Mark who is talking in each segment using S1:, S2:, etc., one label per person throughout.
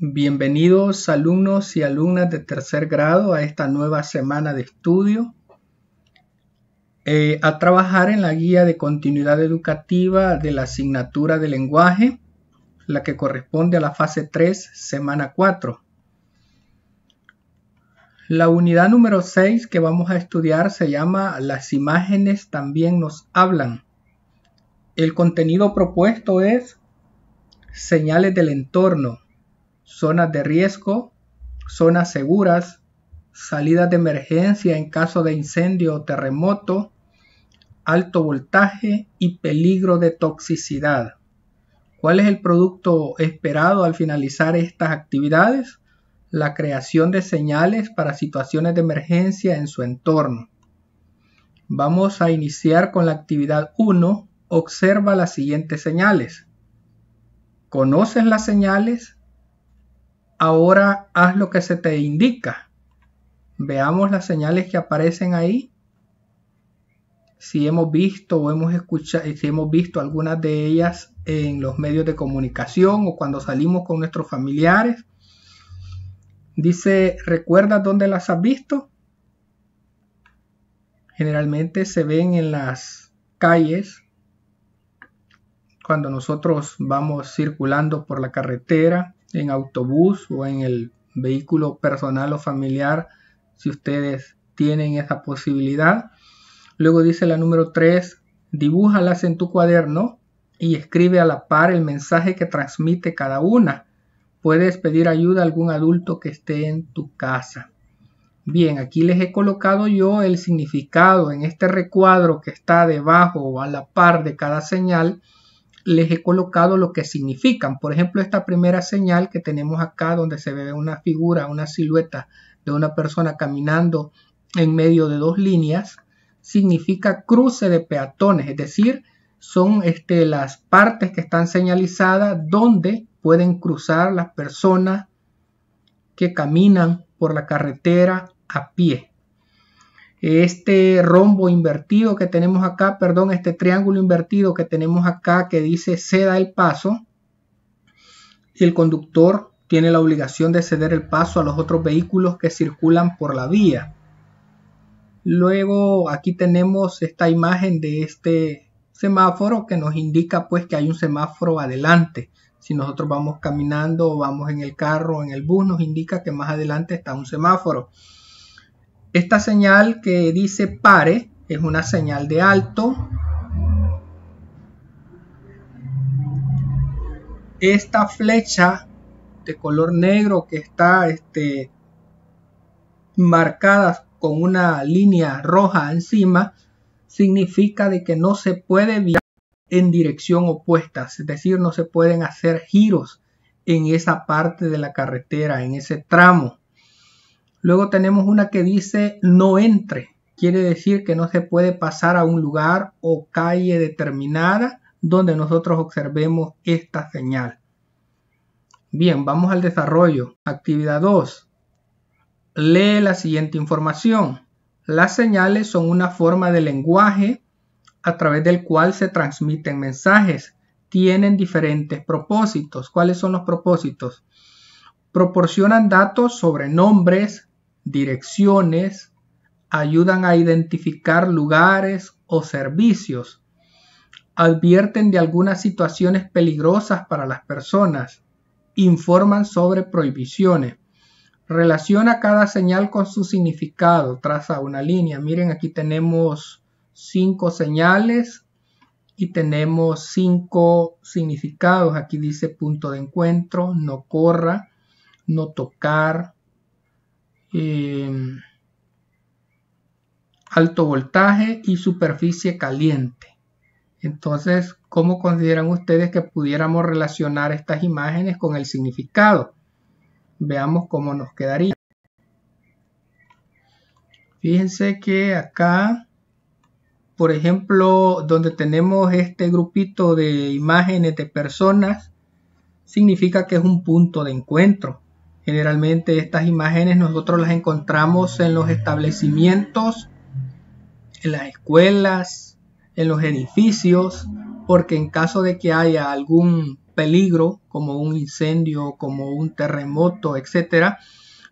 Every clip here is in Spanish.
S1: Bienvenidos alumnos y alumnas de tercer grado a esta nueva semana de estudio. Eh, a trabajar en la guía de continuidad educativa de la asignatura de lenguaje, la que corresponde a la fase 3, semana 4. La unidad número 6 que vamos a estudiar se llama Las imágenes también nos hablan. El contenido propuesto es señales del entorno zonas de riesgo, zonas seguras, salidas de emergencia en caso de incendio o terremoto, alto voltaje y peligro de toxicidad. ¿Cuál es el producto esperado al finalizar estas actividades? La creación de señales para situaciones de emergencia en su entorno. Vamos a iniciar con la actividad 1. Observa las siguientes señales. ¿Conoces las señales? ahora haz lo que se te indica. Veamos las señales que aparecen ahí. Si hemos visto o hemos escuchado, si hemos visto algunas de ellas en los medios de comunicación o cuando salimos con nuestros familiares. Dice, ¿recuerdas dónde las has visto? Generalmente se ven en las calles cuando nosotros vamos circulando por la carretera en autobús o en el vehículo personal o familiar, si ustedes tienen esa posibilidad. Luego dice la número 3, dibújalas en tu cuaderno y escribe a la par el mensaje que transmite cada una. Puedes pedir ayuda a algún adulto que esté en tu casa. Bien, aquí les he colocado yo el significado en este recuadro que está debajo o a la par de cada señal les he colocado lo que significan. Por ejemplo, esta primera señal que tenemos acá donde se ve una figura, una silueta de una persona caminando en medio de dos líneas, significa cruce de peatones, es decir, son este, las partes que están señalizadas donde pueden cruzar las personas que caminan por la carretera a pie este rombo invertido que tenemos acá, perdón, este triángulo invertido que tenemos acá que dice ceda el paso, el conductor tiene la obligación de ceder el paso a los otros vehículos que circulan por la vía. Luego aquí tenemos esta imagen de este semáforo que nos indica pues que hay un semáforo adelante. Si nosotros vamos caminando o vamos en el carro o en el bus nos indica que más adelante está un semáforo. Esta señal que dice pare es una señal de alto. Esta flecha de color negro que está este, marcada con una línea roja encima significa de que no se puede viajar en dirección opuesta, es decir, no se pueden hacer giros en esa parte de la carretera, en ese tramo. Luego tenemos una que dice no entre. Quiere decir que no se puede pasar a un lugar o calle determinada donde nosotros observemos esta señal. Bien, vamos al desarrollo. Actividad 2. Lee la siguiente información. Las señales son una forma de lenguaje a través del cual se transmiten mensajes. Tienen diferentes propósitos. ¿Cuáles son los propósitos? Proporcionan datos sobre nombres, direcciones ayudan a identificar lugares o servicios, advierten de algunas situaciones peligrosas para las personas, informan sobre prohibiciones, relaciona cada señal con su significado, traza una línea. Miren, aquí tenemos cinco señales y tenemos cinco significados. Aquí dice punto de encuentro, no corra, no tocar, eh, alto voltaje y superficie caliente. Entonces, ¿cómo consideran ustedes que pudiéramos relacionar estas imágenes con el significado? Veamos cómo nos quedaría. Fíjense que acá, por ejemplo, donde tenemos este grupito de imágenes de personas, significa que es un punto de encuentro. Generalmente estas imágenes nosotros las encontramos en los establecimientos, en las escuelas, en los edificios, porque en caso de que haya algún peligro, como un incendio, como un terremoto, etcétera,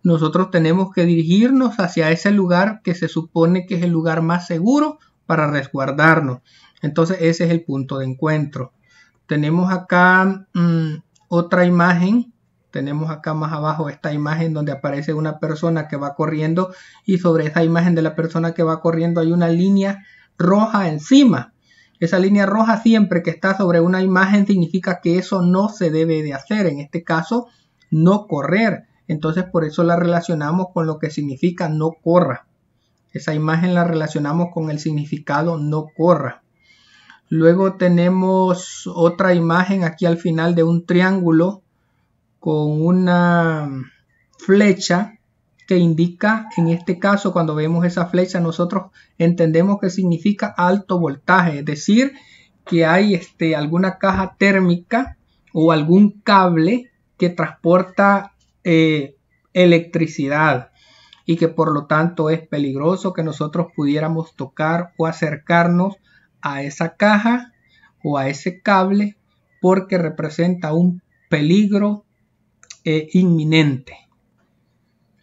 S1: nosotros tenemos que dirigirnos hacia ese lugar que se supone que es el lugar más seguro para resguardarnos. Entonces ese es el punto de encuentro. Tenemos acá mm, otra imagen tenemos acá más abajo esta imagen donde aparece una persona que va corriendo y sobre esa imagen de la persona que va corriendo hay una línea roja encima. Esa línea roja siempre que está sobre una imagen significa que eso no se debe de hacer, en este caso no correr. Entonces por eso la relacionamos con lo que significa no corra. Esa imagen la relacionamos con el significado no corra. Luego tenemos otra imagen aquí al final de un triángulo con una flecha que indica, en este caso, cuando vemos esa flecha, nosotros entendemos que significa alto voltaje, es decir, que hay este, alguna caja térmica o algún cable que transporta eh, electricidad y que por lo tanto es peligroso que nosotros pudiéramos tocar o acercarnos a esa caja o a ese cable porque representa un peligro e inminente.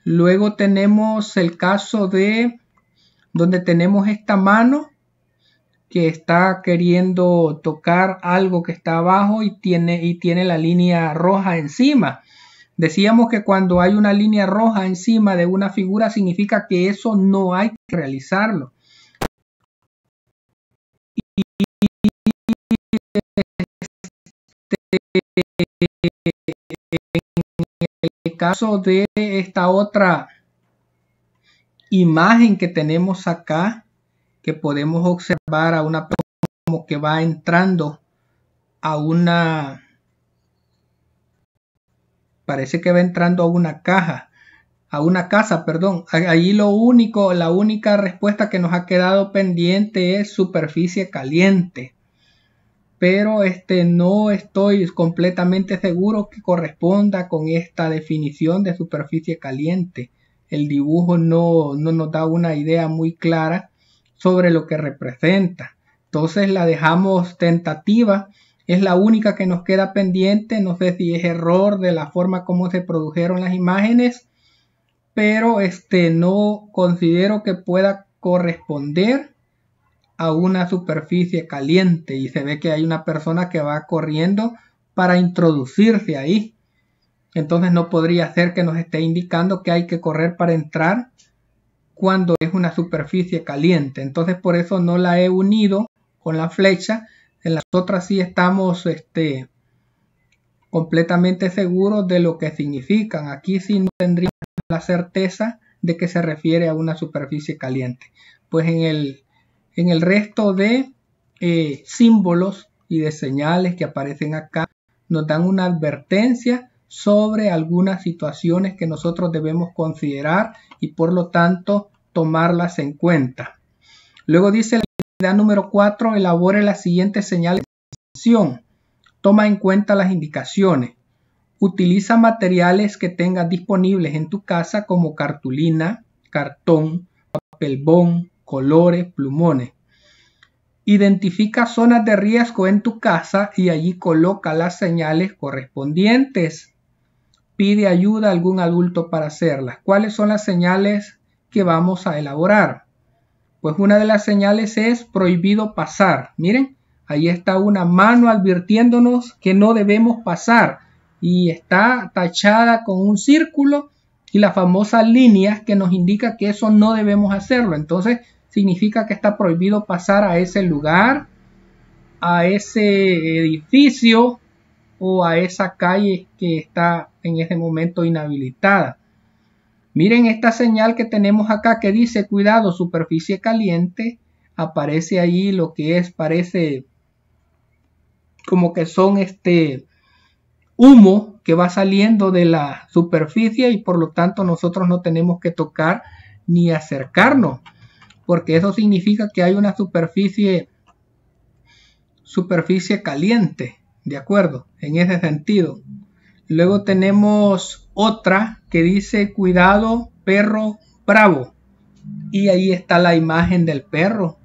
S1: Luego tenemos el caso de donde tenemos esta mano que está queriendo tocar algo que está abajo y tiene, y tiene la línea roja encima. Decíamos que cuando hay una línea roja encima de una figura significa que eso no hay que realizarlo. el caso de esta otra imagen que tenemos acá, que podemos observar a una persona como que va entrando a una, parece que va entrando a una caja, a una casa, perdón. Allí lo único, la única respuesta que nos ha quedado pendiente es superficie caliente pero este, no estoy completamente seguro que corresponda con esta definición de superficie caliente. El dibujo no, nos da una idea muy clara sobre lo que representa. Entonces la dejamos tentativa. Es la única que nos queda pendiente. No sé si es error de la forma como se produjeron las imágenes. Pero este no considero que pueda corresponder a una superficie caliente y se ve que hay una persona que va corriendo para introducirse ahí. Entonces no podría ser que nos esté indicando que hay que correr para entrar cuando es una superficie caliente. Entonces por eso no la he unido con la flecha. En las otras sí estamos este, completamente seguros de lo que significan. Aquí sí no tendríamos la certeza de que se refiere a una superficie caliente. Pues en el en el resto de eh, símbolos y de señales que aparecen acá, nos dan una advertencia sobre algunas situaciones que nosotros debemos considerar y por lo tanto tomarlas en cuenta. Luego dice la actividad número 4, elabore las siguientes señales de atención. Toma en cuenta las indicaciones. Utiliza materiales que tengas disponibles en tu casa como cartulina, cartón, papel bond, colores, plumones. Identifica zonas de riesgo en tu casa y allí coloca las señales correspondientes. Pide ayuda a algún adulto para hacerlas. ¿Cuáles son las señales que vamos a elaborar? Pues una de las señales es prohibido pasar. Miren, ahí está una mano advirtiéndonos que no debemos pasar y está tachada con un círculo y la famosa línea que nos indica que eso no debemos hacerlo. Entonces significa que está prohibido pasar a ese lugar, a ese edificio o a esa calle que está en ese momento inhabilitada. Miren esta señal que tenemos acá que dice cuidado superficie caliente. Aparece ahí lo que es, parece como que son este humo que va saliendo de la superficie y por lo tanto nosotros no tenemos que tocar ni acercarnos, porque eso significa que hay una superficie superficie caliente, ¿de acuerdo? En ese sentido. Luego tenemos otra que dice cuidado perro bravo y ahí está la imagen del perro.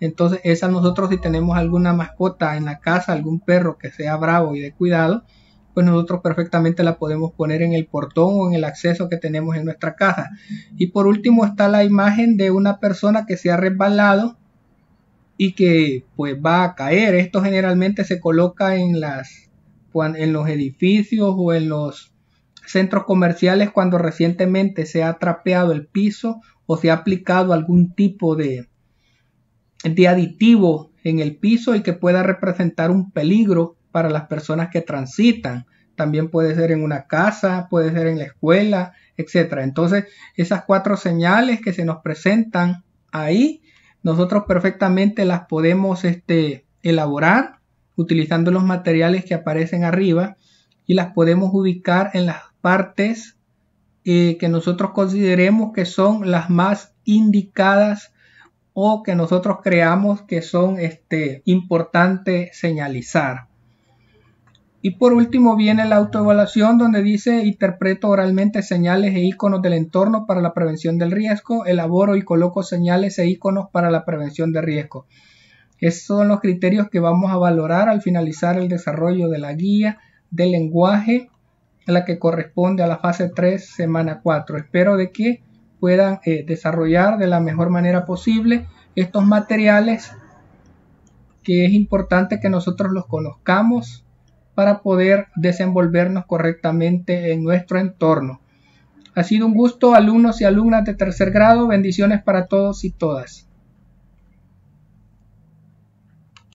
S1: Entonces, esa nosotros si tenemos alguna mascota en la casa, algún perro que sea bravo y de cuidado, pues nosotros perfectamente la podemos poner en el portón o en el acceso que tenemos en nuestra casa. Y por último está la imagen de una persona que se ha resbalado y que pues va a caer. Esto generalmente se coloca en las en los edificios o en los centros comerciales cuando recientemente se ha trapeado el piso o se ha aplicado algún tipo de, de aditivo en el piso y que pueda representar un peligro para las personas que transitan. También puede ser en una casa, puede ser en la escuela, etcétera Entonces, esas cuatro señales que se nos presentan ahí, nosotros perfectamente las podemos este, elaborar utilizando los materiales que aparecen arriba y las podemos ubicar en las partes eh, que nosotros consideremos que son las más indicadas o que nosotros creamos que son este, importantes señalizar. Y por último viene la autoevaluación donde dice interpreto oralmente señales e iconos del entorno para la prevención del riesgo, elaboro y coloco señales e iconos para la prevención de riesgo. Esos son los criterios que vamos a valorar al finalizar el desarrollo de la guía de lenguaje, a la que corresponde a la fase 3, semana 4. Espero de que puedan eh, desarrollar de la mejor manera posible estos materiales que es importante que nosotros los conozcamos para poder desenvolvernos correctamente en nuestro entorno. Ha sido un gusto, alumnos y alumnas de tercer grado. Bendiciones para todos y todas.